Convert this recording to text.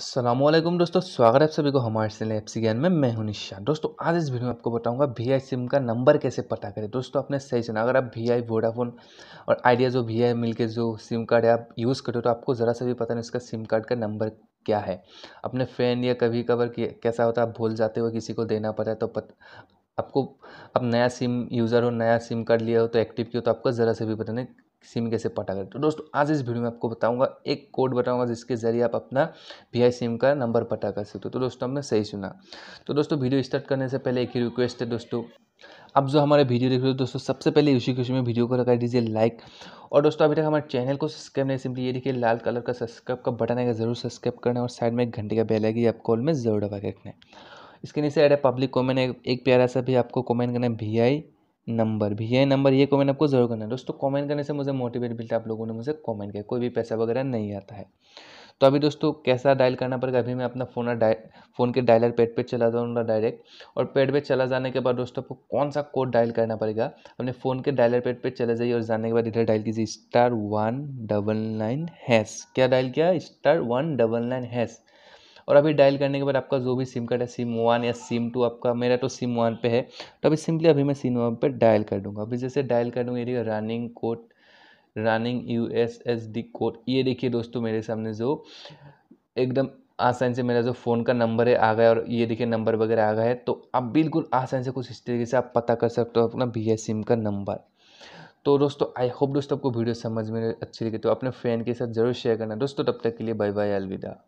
असलम दोस्तों स्वागत है आप सभी को हमारे चैनल सी ज्ञान में मैं हूं निशा दोस्तों आज इस वीडियो में आपको बताऊंगा वी आई सिम का नंबर कैसे पता करें दोस्तों आपने सही सुना अगर आप वी आई वोडाफोन और आइडिया जो वी आई मिल के जो सिम कार्ड है आप यूज़ करते हो तो आपको ज़रा सा भी पता नहीं उसका सिम कार्ड का नंबर क्या है अपने फ्रेंड या कभी कभार कैसा होता है आप भूल जाते हो किसी को देना पड़ा तो पत, आपको अब नया सिम यूज़र हो नया सिम कार्ड लिया हो तो एक्टिव किया तो आपको ज़रा से भी पता नहीं सिम कैसे पटा करते हो दोस्तों आज इस वीडियो में आपको बताऊंगा एक कोड बताऊंगा जिसके ज़रिए आप अपना वी सिम का नंबर पटा कर सकते हो तो दोस्तों हमने सही सुना तो दोस्तों वीडियो स्टार्ट करने से पहले एक ही रिक्वेस्ट है दोस्तों आप जो हमारे वीडियो देख रहे हो दोस्तों सबसे पहले उसी खुशी में वीडियो को लगा दीजिए लाइक और दोस्तों अभी तक हमारे चैनल को सब्सक्राइब नहीं सिंपली ये देखिए लाल कलर का सब्सक्राइब का बटन है जरूर सब्सक्राइब करना और साइड में एक घंटे का बेल आएगी आप कॉल में जरूर दबा के रखना है इसके नीचे एड है पब्लिक कॉमेंट एक प्यारा सा भी आपको कॉमेंट करना है वी आई नंबर भी है नंबर ये कमेंट आपको जरूर करना है दोस्तों कमेंट करने से मुझे मोटिवेट मिलता है आप लोगों ने मुझे कमेंट किया कोई भी पैसा वगैरह नहीं आता है तो अभी दोस्तों कैसा डायल करना पड़ेगा अभी मैं अपना फ़ोन डाय फ़ोन के डायलर पेड पे चला जाऊँगा डायरेक्ट और पेड पे चला जाने के बाद दोस्तों आपको कौन सा कोड डायल करना पड़ेगा अपने फ़ोन के डायलर पेड पे चले जाइए और जाने के बाद इधर डायल कीजिए star one double nine hash क्या डायल किया star one double nine hash और अभी डायल करने के बाद आपका जो भी सिम कार्ड है सिम वन या सिम टू आपका मेरा तो सिम वन पे है तो अभी सिंपली अभी मैं सिम वन पर डायल कर दूँगा अभी जैसे डायल कर दूँगा ये running code running U S S D code ये देखिए दोस्तों मेरे सामने जो एकदम आसान से मेरा जो फ़ोन का नंबर है आ गया और ये देखिए नंबर वगैरह आ गया है तो आप बिल्कुल आसान से कुछ इस तरीके से आप पता कर सकते हो अपना एस सिम का नंबर तो दोस्तों आई होप दोस्तों आपको वीडियो समझ में अच्छी लगी तो अपने फ्रेंड के साथ जरूर शेयर करना दोस्तों तब तक के लिए बाय बाय अलविदा